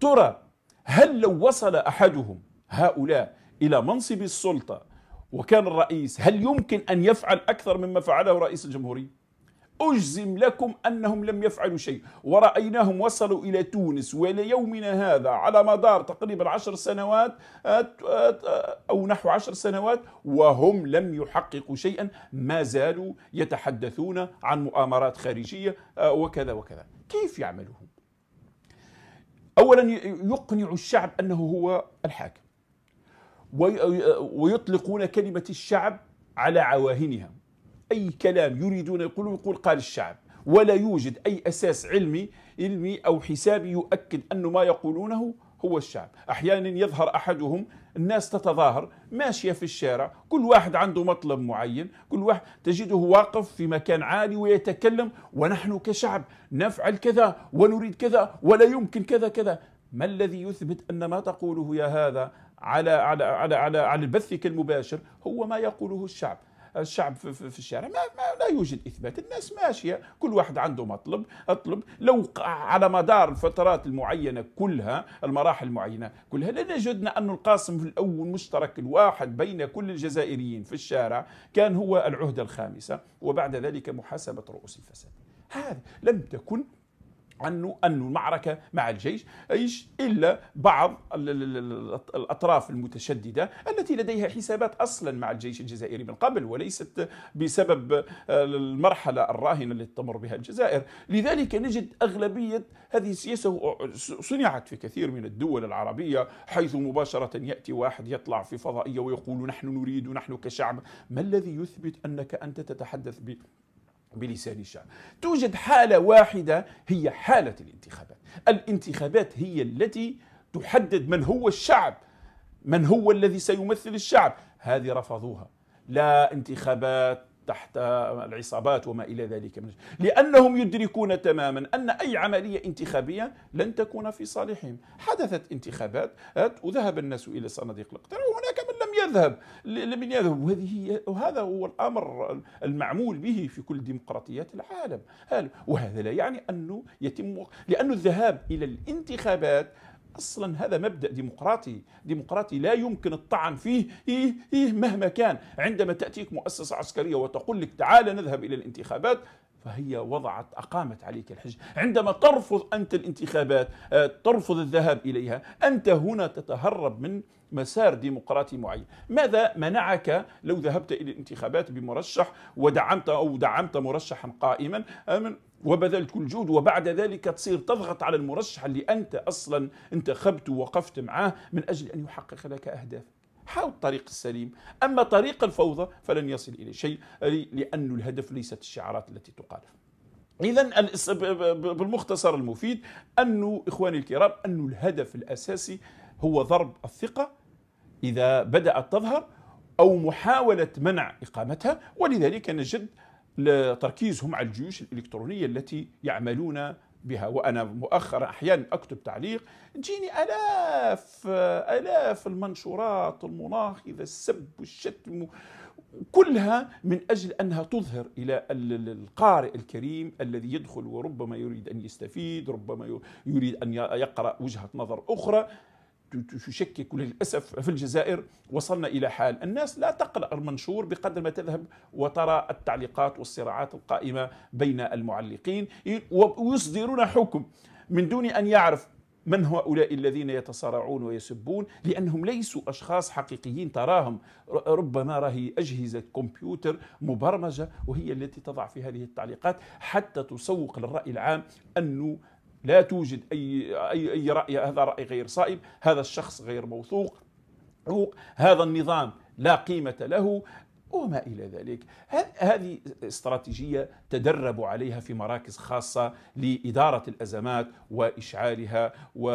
ترى هل لو وصل أحدهم هؤلاء إلى منصب السلطة وكان الرئيس هل يمكن أن يفعل أكثر مما فعله رئيس الجمهورية؟ أجزم لكم أنهم لم يفعلوا شيء ورأيناهم وصلوا إلى تونس وليومنا هذا على مدار تقريبا عشر سنوات آه، آه، آه، أو نحو عشر سنوات وهم لم يحققوا شيئا ما زالوا يتحدثون عن مؤامرات خارجية وكذا وكذا كيف يعملهم؟ اولا يقنع الشعب انه هو الحاكم ويطلقون كلمه الشعب على عواهنها اي كلام يريدون يقولون يقول قال الشعب ولا يوجد اي اساس علمي علمي او حسابي يؤكد ان ما يقولونه هو الشعب أحيانا يظهر أحدهم الناس تتظاهر ماشية في الشارع كل واحد عنده مطلب معين كل واحد تجده واقف في مكان عالي ويتكلم ونحن كشعب نفعل كذا ونريد كذا ولا يمكن كذا كذا ما الذي يثبت أن ما تقوله يا هذا على على على على, على البث المباشر هو ما يقوله الشعب الشعب في, الشارع ما, لا يوجد اثبات الناس ماشيه كل واحد عنده مطلب اطلب لو على مدار الفترات المعينه كلها المراحل المعينه كلها لنجدنا ان القاسم الاول مشترك الواحد بين كل الجزائريين في الشارع كان هو العهده الخامسه وبعد ذلك محاسبه رؤوس الفساد هذا لم تكن عنه أن المعركة مع الجيش أيش إلا بعض الأطراف المتشددة التي لديها حسابات أصلا مع الجيش الجزائري من قبل وليست بسبب آه، المرحلة الراهنة التي تمر بها الجزائر لذلك نجد أغلبية هذه السياسة صنعت في كثير من الدول العربية حيث مباشرة يأتي واحد يطلع في فضائية ويقول نحن نريد نحن كشعب ما الذي يثبت أنك أنت تتحدث به بلسان الشعب توجد حالة واحدة هي حالة الانتخابات الانتخابات هي التي تحدد من هو الشعب من هو الذي سيمثل الشعب هذه رفضوها لا انتخابات تحت العصابات وما إلى ذلك من لأنهم يدركون تماما أن أي عملية انتخابية لن تكون في صالحهم حدثت انتخابات وذهب الناس إلى صناديق الاقتراع يذهب لمن يذهب وهذه وهذا هو الامر المعمول به في كل ديمقراطيات العالم وهذا لا يعني انه يتم لانه الذهاب الى الانتخابات اصلا هذا مبدا ديمقراطي ديمقراطي لا يمكن الطعن فيه إيه إيه مهما كان عندما تاتيك مؤسسه عسكريه وتقول لك تعال نذهب الى الانتخابات فهي وضعت أقامت عليك الحجة عندما ترفض أنت الانتخابات آه، ترفض الذهاب إليها أنت هنا تتهرب من مسار ديمقراطي معين ماذا منعك لو ذهبت إلى الانتخابات بمرشح ودعمت أو دعمت مرشحا قائما آه، وبذلت كل جهد وبعد ذلك تصير تضغط على المرشح اللي أنت أصلا انتخبته ووقفت معاه من أجل أن يحقق لك أهداف حاول الطريق السليم أما طريق الفوضى فلن يصل إلى شيء لأن الهدف ليست الشعارات التي تقال إذا بالمختصر المفيد أنه إخواني الكرام أنه الهدف الأساسي هو ضرب الثقة إذا بدأت تظهر أو محاولة منع إقامتها ولذلك نجد تركيزهم على الجيوش الإلكترونية التي يعملون بها وأنا مؤخرا أحيانا أكتب تعليق تجيني ألاف ألاف المنشورات المناخذة السب والشتم كلها من أجل أنها تظهر إلى القارئ الكريم الذي يدخل وربما يريد أن يستفيد ربما يريد أن يقرأ وجهة نظر أخرى تشكك للأسف في الجزائر وصلنا إلى حال الناس لا تقرأ المنشور بقدر ما تذهب وترى التعليقات والصراعات القائمة بين المعلقين ويصدرون حكم من دون أن يعرف من هؤلاء الذين يتصارعون ويسبون لأنهم ليسوا أشخاص حقيقيين تراهم ربما راهي أجهزة كمبيوتر مبرمجة وهي التي تضع في هذه التعليقات حتى تسوق للرأي العام أنه لا توجد أي, أي, أي رأي هذا رأي غير صائب هذا الشخص غير موثوق هذا النظام لا قيمة له وما إلى ذلك هذه استراتيجية تدربوا عليها في مراكز خاصة لإدارة الأزمات وإشعالها و...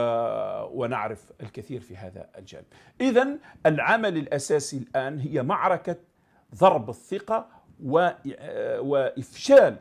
ونعرف الكثير في هذا الجانب إذا العمل الأساسي الآن هي معركة ضرب الثقة و... وإفشال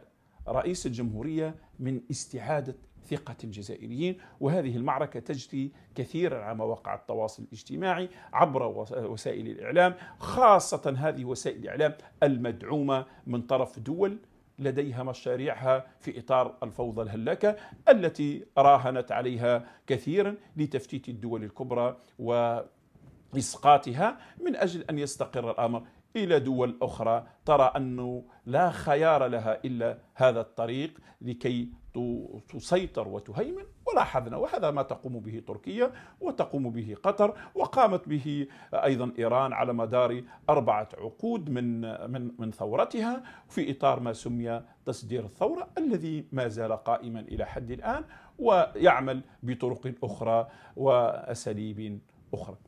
رئيس الجمهورية من استعادة ثقة الجزائريين وهذه المعركة تجري كثيرا على مواقع التواصل الاجتماعي عبر وسائل الإعلام خاصة هذه وسائل الإعلام المدعومة من طرف دول لديها مشاريعها في اطار الفوضى الهلاكه التي راهنت عليها كثيرا لتفتيت الدول الكبرى واسقاطها من اجل ان يستقر الامر إلى دول أخرى ترى أنه لا خيار لها إلا هذا الطريق لكي تسيطر وتهيمن ولاحظنا وهذا ما تقوم به تركيا وتقوم به قطر وقامت به ايضا ايران على مدار اربعه عقود من من من ثورتها في اطار ما سمي تصدير الثوره الذي ما زال قائما الى حد الان ويعمل بطرق اخرى واساليب اخرى.